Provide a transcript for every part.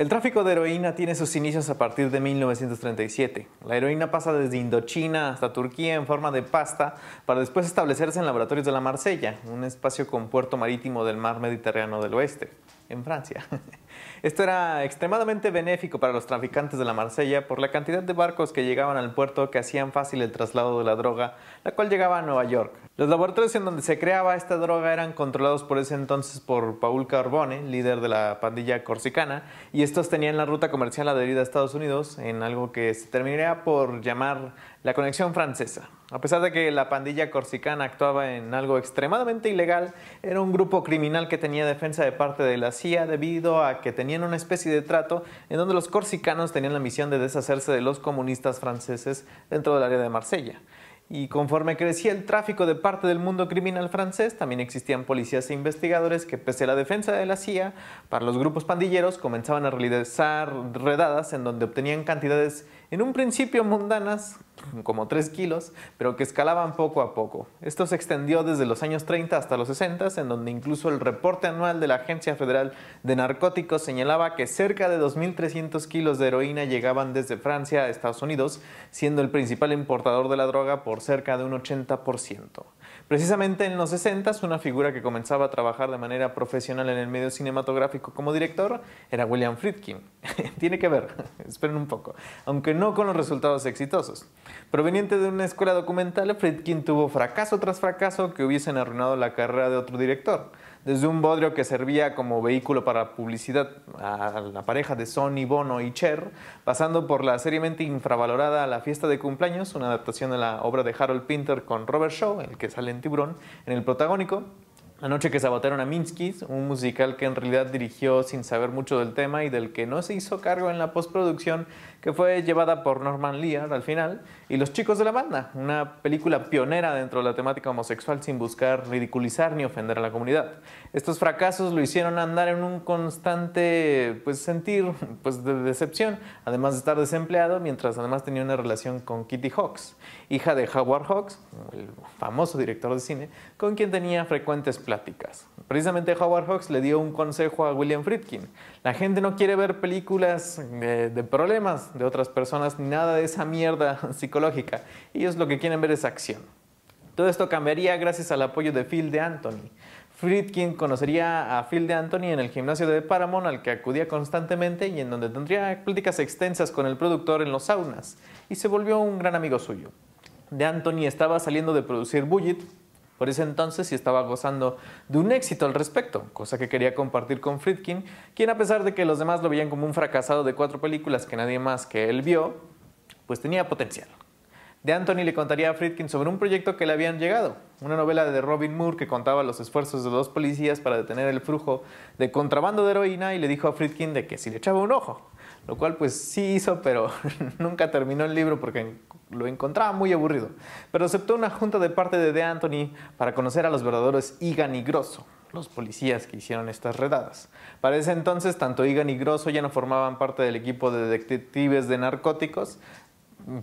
El tráfico de heroína tiene sus inicios a partir de 1937. La heroína pasa desde Indochina hasta Turquía en forma de pasta para después establecerse en Laboratorios de la Marsella, un espacio con puerto marítimo del mar Mediterráneo del Oeste, en Francia. Esto era extremadamente benéfico para los traficantes de la Marsella por la cantidad de barcos que llegaban al puerto que hacían fácil el traslado de la droga, la cual llegaba a Nueva York. Los laboratorios en donde se creaba esta droga eran controlados por ese entonces por Paul Carbone, líder de la pandilla corsicana, y estos tenían la ruta comercial adherida a Estados Unidos en algo que se terminaría por llamar la conexión francesa. A pesar de que la pandilla corsicana actuaba en algo extremadamente ilegal, era un grupo criminal que tenía defensa de parte de la CIA debido a que tenían una especie de trato en donde los corsicanos tenían la misión de deshacerse de los comunistas franceses dentro del área de Marsella. Y conforme crecía el tráfico de parte del mundo criminal francés, también existían policías e investigadores que, pese a la defensa de la CIA, para los grupos pandilleros comenzaban a realizar redadas en donde obtenían cantidades en un principio mundanas, como 3 kilos, pero que escalaban poco a poco. Esto se extendió desde los años 30 hasta los 60, en donde incluso el reporte anual de la Agencia Federal de Narcóticos señalaba que cerca de 2.300 kilos de heroína llegaban desde Francia a Estados Unidos, siendo el principal importador de la droga por cerca de un 80%. Precisamente en los 60 s una figura que comenzaba a trabajar de manera profesional en el medio cinematográfico como director era William Friedkin. Tiene que ver, esperen un poco, aunque no con los resultados exitosos. Proveniente de una escuela documental, Friedkin tuvo fracaso tras fracaso que hubiesen arruinado la carrera de otro director desde un bodrio que servía como vehículo para publicidad a la pareja de Sony, Bono y Cher, pasando por la seriamente infravalorada La fiesta de cumpleaños, una adaptación de la obra de Harold Pinter con Robert Shaw, el que sale en Tiburón, en el protagónico, Anoche que sabotearon a Minsky, un musical que en realidad dirigió sin saber mucho del tema y del que no se hizo cargo en la postproducción, que fue llevada por Norman Lear al final, y Los chicos de la banda, una película pionera dentro de la temática homosexual sin buscar ridiculizar ni ofender a la comunidad. Estos fracasos lo hicieron andar en un constante pues, sentir pues, de decepción, además de estar desempleado, mientras además tenía una relación con Kitty Hawks, hija de Howard Hawks, el famoso director de cine, con quien tenía frecuentes pláticas. Precisamente Howard Hawks le dio un consejo a William Friedkin. La gente no quiere ver películas de, eh, de problemas, de otras personas ni nada de esa mierda psicológica. Ellos lo que quieren ver es acción. Todo esto cambiaría gracias al apoyo de Phil de Anthony. Friedkin conocería a Phil de Anthony en el gimnasio de Paramount al que acudía constantemente y en donde tendría pláticas extensas con el productor en los saunas, y se volvió un gran amigo suyo. De Anthony estaba saliendo de producir Bullet, por ese entonces sí estaba gozando de un éxito al respecto, cosa que quería compartir con Friedkin, quien a pesar de que los demás lo veían como un fracasado de cuatro películas que nadie más que él vio, pues tenía potencial. De Anthony le contaría a Friedkin sobre un proyecto que le habían llegado, una novela de Robin Moore que contaba los esfuerzos de dos policías para detener el flujo de contrabando de heroína y le dijo a Friedkin de que si le echaba un ojo, lo cual pues sí hizo, pero nunca terminó el libro porque lo encontraba muy aburrido. Pero aceptó una junta de parte de De Anthony para conocer a los verdaderos Igan y Grosso, los policías que hicieron estas redadas. Para ese entonces, tanto Igan y Grosso ya no formaban parte del equipo de detectives de narcóticos,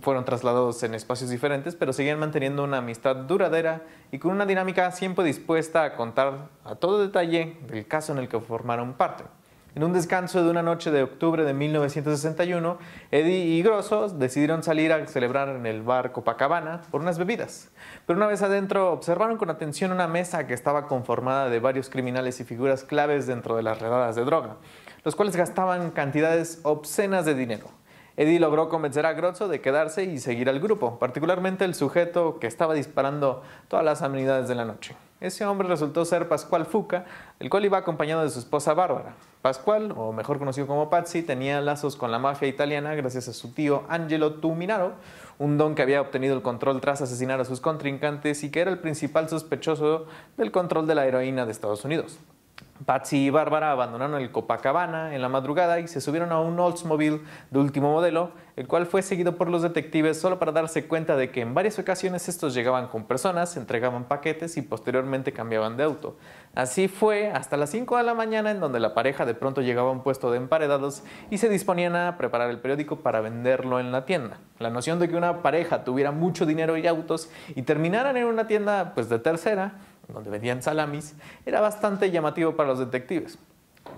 fueron trasladados en espacios diferentes, pero seguían manteniendo una amistad duradera y con una dinámica siempre dispuesta a contar a todo detalle del caso en el que formaron parte. En un descanso de una noche de octubre de 1961, Eddie y Grosso decidieron salir a celebrar en el bar Copacabana por unas bebidas. Pero una vez adentro, observaron con atención una mesa que estaba conformada de varios criminales y figuras claves dentro de las redadas de droga, los cuales gastaban cantidades obscenas de dinero. Eddie logró convencer a Grosso de quedarse y seguir al grupo, particularmente el sujeto que estaba disparando todas las amenidades de la noche. Ese hombre resultó ser Pascual Fuca, el cual iba acompañado de su esposa Bárbara. Pascual, o mejor conocido como Patsy, tenía lazos con la mafia italiana gracias a su tío Angelo Tuminaro, un don que había obtenido el control tras asesinar a sus contrincantes y que era el principal sospechoso del control de la heroína de Estados Unidos. Patsy y Bárbara abandonaron el Copacabana en la madrugada y se subieron a un Oldsmobile de último modelo, el cual fue seguido por los detectives solo para darse cuenta de que en varias ocasiones estos llegaban con personas, entregaban paquetes y posteriormente cambiaban de auto. Así fue hasta las 5 de la mañana en donde la pareja de pronto llegaba a un puesto de emparedados y se disponían a preparar el periódico para venderlo en la tienda. La noción de que una pareja tuviera mucho dinero y autos y terminaran en una tienda pues de tercera donde vendían salamis, era bastante llamativo para los detectives.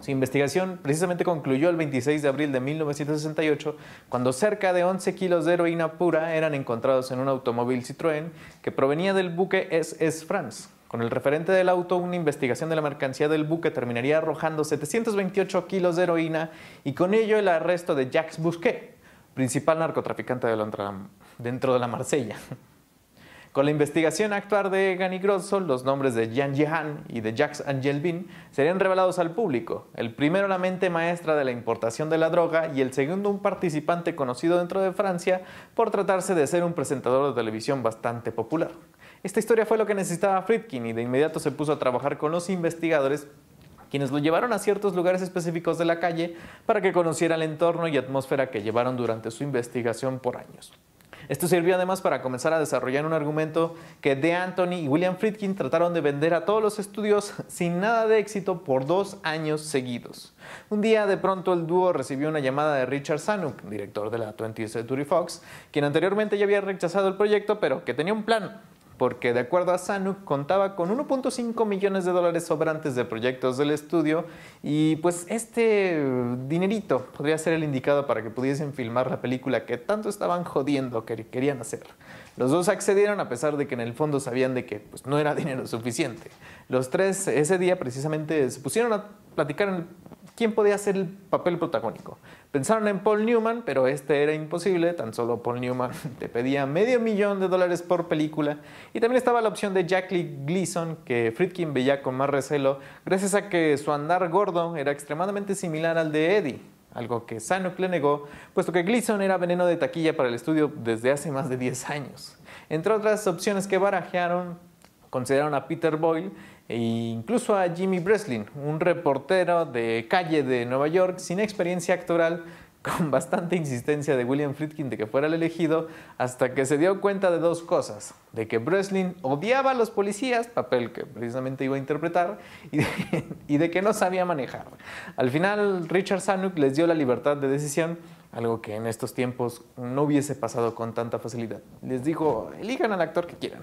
Su investigación precisamente concluyó el 26 de abril de 1968, cuando cerca de 11 kilos de heroína pura eran encontrados en un automóvil Citroën que provenía del buque SS France. Con el referente del auto, una investigación de la mercancía del buque terminaría arrojando 728 kilos de heroína y con ello el arresto de Jacques Busquet, principal narcotraficante de dentro de la Marsella. Con la investigación actual de Gani Grosso, los nombres de Jan Jehan y de Jacques Angelvin serían revelados al público, el primero la mente maestra de la importación de la droga y el segundo un participante conocido dentro de Francia por tratarse de ser un presentador de televisión bastante popular. Esta historia fue lo que necesitaba Friedkin y de inmediato se puso a trabajar con los investigadores quienes lo llevaron a ciertos lugares específicos de la calle para que conociera el entorno y atmósfera que llevaron durante su investigación por años. Esto sirvió además para comenzar a desarrollar un argumento que De Anthony y William Friedkin trataron de vender a todos los estudios sin nada de éxito por dos años seguidos. Un día de pronto el dúo recibió una llamada de Richard Zanuck, director de la 20th Century Fox, quien anteriormente ya había rechazado el proyecto pero que tenía un plan porque de acuerdo a Sanuk contaba con 1.5 millones de dólares sobrantes de proyectos del estudio y pues este dinerito podría ser el indicado para que pudiesen filmar la película que tanto estaban jodiendo que querían hacer. Los dos accedieron a pesar de que en el fondo sabían de que pues, no era dinero suficiente. Los tres ese día precisamente se pusieron a platicar quién podía ser el papel protagónico. Pensaron en Paul Newman, pero este era imposible, tan solo Paul Newman te pedía medio millón de dólares por película. Y también estaba la opción de Jack Gleason, que Friedkin veía con más recelo, gracias a que su andar gordo era extremadamente similar al de Eddie algo que Sanuk le negó, puesto que Gleason era veneno de taquilla para el estudio desde hace más de 10 años. Entre otras opciones que barajearon, consideraron a Peter Boyle e incluso a Jimmy Breslin, un reportero de calle de Nueva York sin experiencia actoral con bastante insistencia de William Friedkin de que fuera el elegido, hasta que se dio cuenta de dos cosas, de que Breslin odiaba a los policías, papel que precisamente iba a interpretar, y de, que no sabía manejar. Al final, Richard Zanuck les dio la libertad de decisión, algo que en estos tiempos no hubiese pasado con tanta facilidad. Les dijo, elijan al actor que quieran.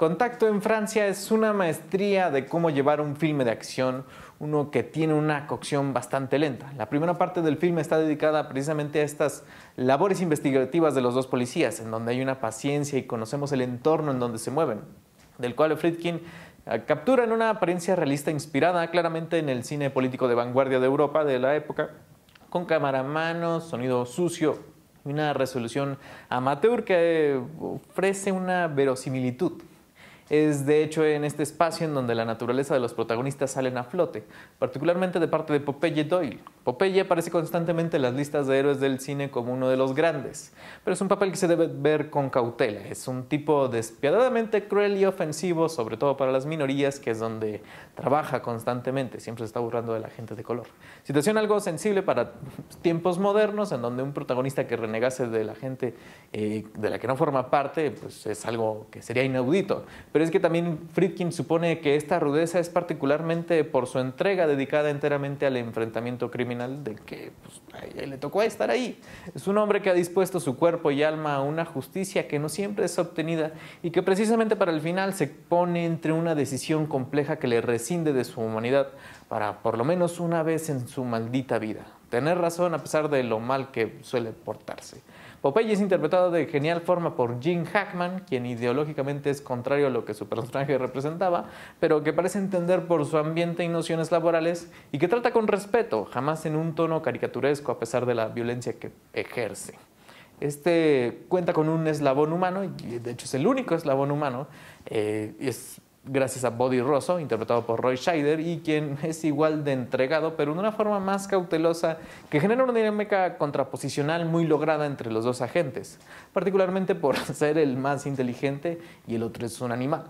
Contacto en Francia es una maestría de cómo llevar un filme de acción, uno que tiene una cocción bastante lenta. La primera parte del filme está dedicada precisamente a estas labores investigativas de los dos policías, en donde hay una paciencia y conocemos el entorno en donde se mueven, del cual Friedkin eh, captura en una apariencia realista inspirada claramente en el cine político de vanguardia de Europa de la época, con cámara a mano, sonido sucio y una resolución amateur que eh, ofrece una verosimilitud es de hecho en este espacio en donde la naturaleza de los protagonistas salen a flote, particularmente de parte de Popeye Doyle, Popeye aparece constantemente en las listas de héroes del cine como uno de los grandes, pero es un papel que se debe ver con cautela. Es un tipo despiadadamente cruel y ofensivo, sobre todo para las minorías, que es donde trabaja constantemente, siempre se está burlando de la gente de color. Situación algo sensible para tiempos modernos, en donde un protagonista que renegase de la gente eh, de la que no forma parte, pues es algo que sería inaudito. Pero es que también Friedkin supone que esta rudeza es particularmente por su entrega dedicada enteramente al enfrentamiento criminal de que pues, le tocó estar ahí. Es un hombre que ha dispuesto su cuerpo y alma a una justicia que no siempre es obtenida y que precisamente para el final se pone entre una decisión compleja que le rescinde de su humanidad para por lo menos una vez en su maldita vida. Tener razón a pesar de lo mal que suele portarse. Popeye es interpretado de genial forma por Jim Hackman, quien ideológicamente es contrario a lo que su personaje representaba, pero que parece entender por su ambiente y nociones laborales y que trata con respeto, jamás en un tono caricaturesco a pesar de la violencia que ejerce. Este cuenta con un eslabón humano, y de hecho es el único eslabón humano, eh, y es gracias a Body Rosso, interpretado por Roy Scheider, y quien es igual de entregado, pero de una forma más cautelosa, que genera una dinámica contraposicional muy lograda entre los dos agentes, particularmente por ser el más inteligente y el otro es un animal.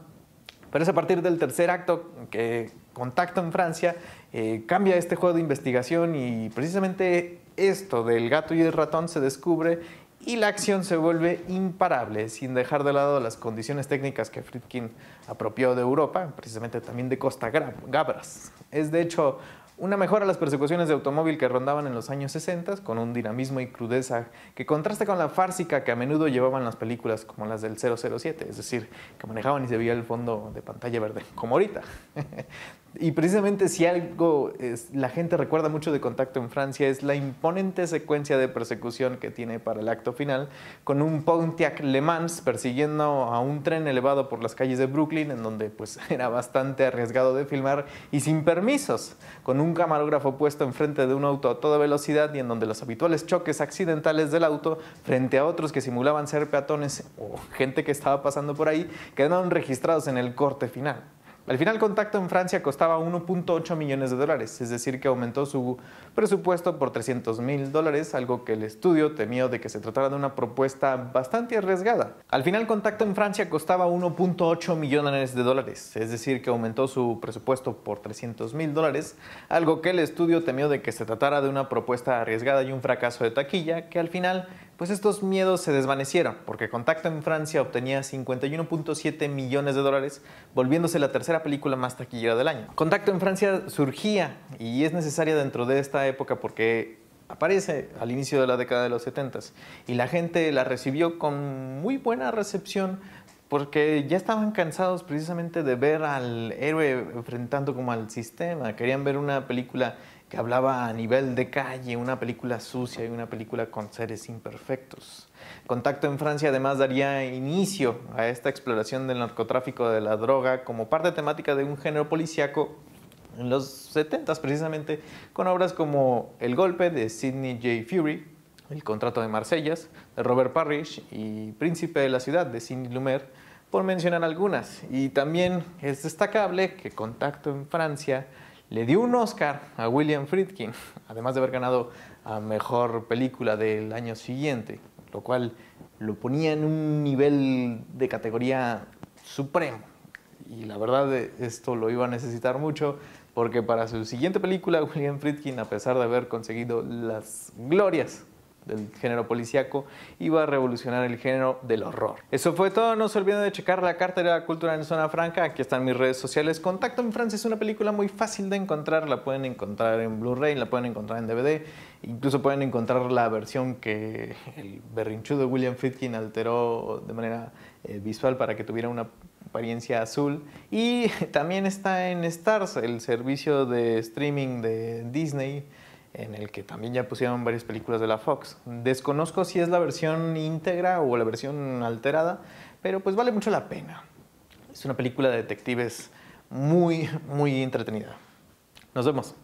Pero es a partir del tercer acto que Contacto en Francia eh, cambia este juego de investigación y precisamente esto del gato y el ratón se descubre y la acción se vuelve imparable, sin dejar de lado las condiciones técnicas que Friedkin apropió de Europa, precisamente también de Costa Gabras. Es de hecho una mejora a las persecuciones de automóvil que rondaban en los años 60, con un dinamismo y crudeza que contrasta con la fársica que a menudo llevaban las películas como las del 007, es decir, que manejaban y se veía el fondo de pantalla verde, como ahorita. Y precisamente si algo la gente recuerda mucho de Contacto en Francia es la imponente secuencia de persecución que tiene para el acto final, con un Pontiac Le Mans persiguiendo a un tren elevado por las calles de Brooklyn, en donde pues era bastante arriesgado de filmar y sin permisos, con un camarógrafo puesto enfrente de un auto a toda velocidad y en donde los habituales choques accidentales del auto frente a otros que simulaban ser peatones o gente que estaba pasando por ahí quedaron registrados en el corte final. Al final, Contacto en Francia costaba 1.8 millones de dólares, es decir, que aumentó su presupuesto por 300 mil dólares, algo que el estudio temió de que se tratara de una propuesta bastante arriesgada. Al final, Contacto en Francia costaba 1.8 millones de dólares, es decir, que aumentó su presupuesto por 300 mil dólares, algo que el estudio temió de que se tratara de una propuesta arriesgada y un fracaso de taquilla, que al final pues estos miedos se desvanecieron, porque Contacto en Francia obtenía 51.7 millones de dólares, volviéndose la tercera película más taquillera del año. Contacto en Francia surgía y es necesaria dentro de esta época porque aparece al inicio de la década de los 70 s y la gente la recibió con muy buena recepción porque ya estaban cansados precisamente de ver al héroe enfrentando como al sistema, querían ver una película que hablaba a nivel de calle, una película sucia y una película con seres imperfectos. Contacto en Francia además daría inicio a esta exploración del narcotráfico de la droga como parte temática de un género policíaco en los 70s precisamente, con obras como El golpe de Sidney J. Fury, El contrato de Marsellas de Robert Parrish y Príncipe de la ciudad de Sidney Lumet, por mencionar algunas. Y también es destacable que Contacto en Francia le dio un Oscar a William Friedkin, además de haber ganado a Mejor Película del año siguiente, lo cual lo ponía en un nivel de categoría supremo. Y la verdad eh, esto lo iba a necesitar mucho porque para su siguiente película William Friedkin, a pesar de haber conseguido las glorias del género policíaco, iba a revolucionar el género del horror. Eso fue todo, no se olviden de checar la carta de la cultura en Zona Franca, aquí están mis redes sociales, Contacto en Francia es una película muy fácil de encontrar, la pueden encontrar en Blu-ray, la pueden encontrar en DVD, incluso pueden encontrar la versión que el berrinchudo William Friedkin alteró de manera eh, visual para que tuviera una apariencia azul. Y también está en Stars, el servicio de streaming de Disney, en el que también ya pusieron varias películas de la Fox. Desconozco si es la versión íntegra o la versión alterada, pero pues vale mucho la pena. Es una película de detectives muy, muy entretenida. Nos vemos.